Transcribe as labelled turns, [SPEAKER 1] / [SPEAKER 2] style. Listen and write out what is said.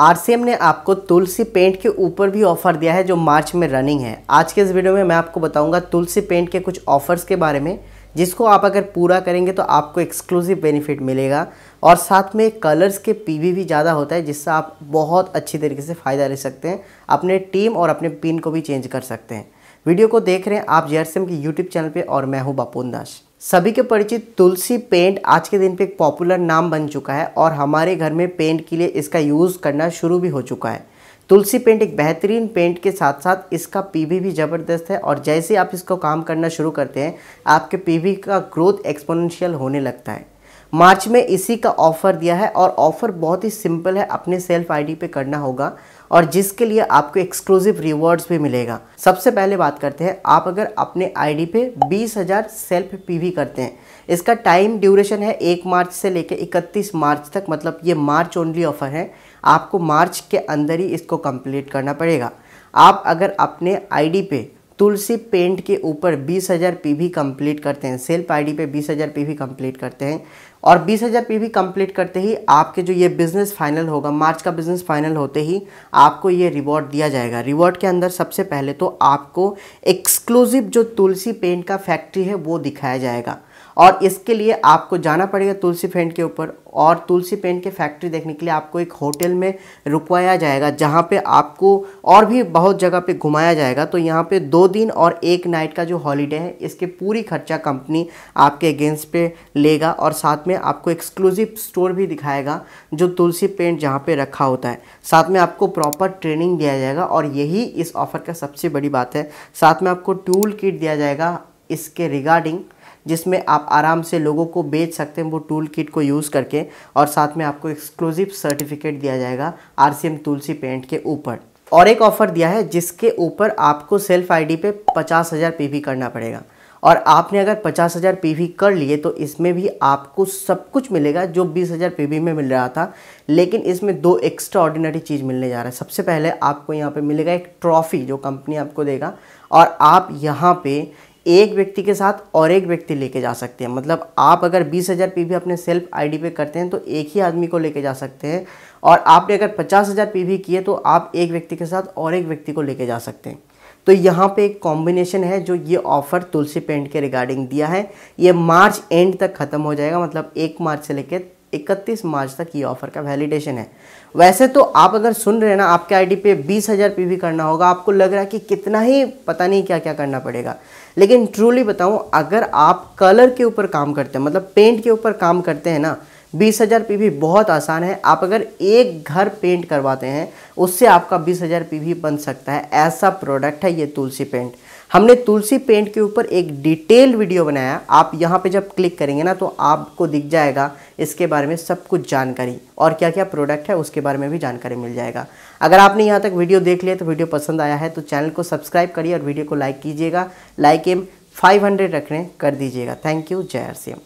[SPEAKER 1] RCM ने आपको तुलसी paint के ऊपर भी ऑफर दिया है जो मार्च में रनिंग है आज के इस वीडियो में मैं आपको बताऊंगा तुलसी पेंट के कुछ ऑफर्स के बारे में जिसको आप अगर पूरा करेंगे तो आपको एक्सक्लूसिव बेनिफिट मिलेगा और साथ में कलर्स के पीवी भी ज़्यादा होता है जिससे आप बहुत अच्छी तरीके से फ़ायदा ले सकते हैं अपने टीम और अपने पिन को भी चेंज कर सकते हैं वीडियो को देख रहे हैं आप जेआरसीएम के यूट्यूब चैनल पर और मैं हूँ बापून दास सभी के परिचित तुलसी पेंट आज के दिन पे एक पॉपुलर नाम बन चुका है और हमारे घर में पेंट के लिए इसका यूज़ करना शुरू भी हो चुका है तुलसी पेंट एक बेहतरीन पेंट के साथ साथ इसका पीवी भी ज़बरदस्त है और जैसे आप इसको काम करना शुरू करते हैं आपके पीवी का ग्रोथ एक्सपोनेंशियल होने लगता है मार्च में इसी का ऑफ़र दिया है और ऑफ़र बहुत ही सिंपल है अपने सेल्फ आईडी पे करना होगा और जिसके लिए आपको एक्सक्लूसिव रिवॉर्ड्स भी मिलेगा सबसे पहले बात करते हैं आप अगर अपने आईडी पे 20,000 सेल्फ पीवी करते हैं इसका टाइम ड्यूरेशन है एक मार्च से लेकर इकतीस मार्च तक मतलब ये मार्च ओनली ऑफर है आपको मार्च के अंदर ही इसको कंप्लीट करना पड़ेगा आप अगर अपने आईडी पे तुलसी पेंट के ऊपर 20,000 भी कम्प्लीट करते हैं सेल्फ आईडी पे 20,000 भी कम्प्लीट करते हैं और 20,000 वी कंप्लीट करते ही आपके जो ये बिज़नेस फाइनल होगा मार्च का बिज़नेस फाइनल होते ही आपको ये रिवॉर्ड दिया जाएगा रिवॉर्ड के अंदर सबसे पहले तो आपको एक्सक्लूसिव जो तुलसी पेंट का फैक्ट्री है वो दिखाया जाएगा और इसके लिए आपको जाना पड़ेगा तुलसी पेंट के ऊपर और तुलसी पेंट के फैक्ट्री देखने के लिए आपको एक होटल में रुकवाया जाएगा जहाँ पे आपको और भी बहुत जगह पे घुमाया जाएगा तो यहाँ पे दो दिन और एक नाइट का जो हॉलीडे है इसके पूरी खर्चा कंपनी आपके अगेंस्ट पे लेगा और साथ में आपको एक्सक्लूसिव स्टोर भी दिखाएगा जो तुलसी पेंट जहाँ पे रखा होता है साथ में आपको प्रॉपर ट्रेनिंग दिया जाएगा और यही इस ऑफ़र का सबसे बड़ी बात है साथ में आपको टूल किट दिया जाएगा इसके रिगार्डिंग जिसमें आप आराम से लोगों को बेच सकते हैं वो टूल किट को यूज़ करके और साथ में आपको एक्सक्लूसिव सर्टिफिकेट दिया जाएगा आरसीएम तुलसी पेंट के ऊपर और एक ऑफ़र दिया है जिसके ऊपर आपको सेल्फ आईडी पे पचास हज़ार पे करना पड़ेगा और आपने अगर पचास हज़ार पी कर लिए तो इसमें भी आपको सब कुछ मिलेगा जो बीस हज़ार पी में मिल रहा था लेकिन इसमें दो एक्स्ट्रा ऑर्डिनरी चीज़ मिलने जा रहा है सबसे पहले आपको यहाँ पे मिलेगा एक ट्रॉफ़ी जो कंपनी आपको देगा और आप यहाँ पे एक व्यक्ति के साथ और एक व्यक्ति लेके जा सकते हैं मतलब आप अगर बीस हज़ार पी अपने सेल्फ आई पे करते हैं तो एक ही आदमी को लेके जा सकते हैं और आपने अगर पचास हज़ार पी किए तो आप एक व्यक्ति के साथ और एक व्यक्ति को लेके जा सकते हैं तो यहाँ पे एक कॉम्बिनेशन है जो ये ऑफ़र तुलसी पेंट के रिगार्डिंग दिया है ये मार्च एंड तक ख़त्म हो जाएगा मतलब एक मार्च से लेकर इकतीस मार्च तक ये ऑफ़र का वैलिडेशन है वैसे तो आप अगर सुन रहे हैं ना आपके आईडी पे बीस हज़ार पी करना होगा आपको लग रहा है कि कितना ही पता नहीं क्या क्या करना पड़ेगा लेकिन ट्रूली बताऊँ अगर आप कलर के ऊपर काम करते हैं मतलब पेंट के ऊपर काम करते हैं ना बीस हज़ार पी बहुत आसान है आप अगर एक घर पेंट करवाते हैं उससे आपका बीस हज़ार पी बन सकता है ऐसा प्रोडक्ट है ये तुलसी पेंट हमने तुलसी पेंट के ऊपर एक डिटेल वीडियो बनाया आप यहाँ पे जब क्लिक करेंगे ना तो आपको दिख जाएगा इसके बारे में सब कुछ जानकारी और क्या क्या प्रोडक्ट है उसके बारे में भी जानकारी मिल जाएगा अगर आपने यहाँ तक वीडियो देख लिया तो वीडियो पसंद आया है तो चैनल को सब्सक्राइब करिए और वीडियो को लाइक कीजिएगा लाइक एम फाइव हंड्रेड रखने कर दीजिएगा थैंक यू जय हरसिम